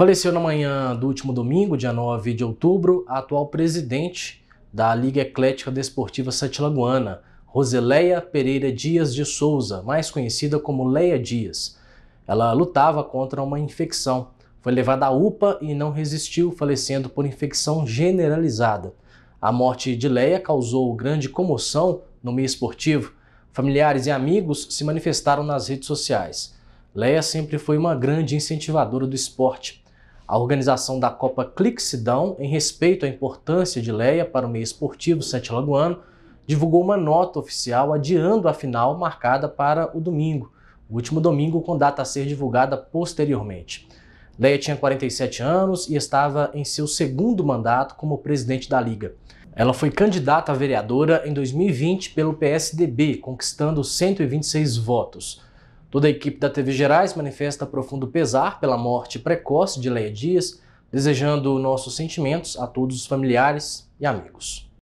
Faleceu na manhã do último domingo, dia 9 de outubro, a atual presidente da Liga Eclética Desportiva Satilagoana, Roseleia Pereira Dias de Souza, mais conhecida como Leia Dias. Ela lutava contra uma infecção. Foi levada à UPA e não resistiu, falecendo por infecção generalizada. A morte de Leia causou grande comoção no meio esportivo. Familiares e amigos se manifestaram nas redes sociais. Leia sempre foi uma grande incentivadora do esporte. A organização da Copa Clixidão, em respeito à importância de Leia para o meio esportivo sete lagoano, divulgou uma nota oficial adiando a final marcada para o domingo, o último domingo com data a ser divulgada posteriormente. Leia tinha 47 anos e estava em seu segundo mandato como presidente da Liga. Ela foi candidata a vereadora em 2020 pelo PSDB, conquistando 126 votos. Toda a equipe da TV Gerais manifesta profundo pesar pela morte precoce de Leia Dias, desejando nossos sentimentos a todos os familiares e amigos.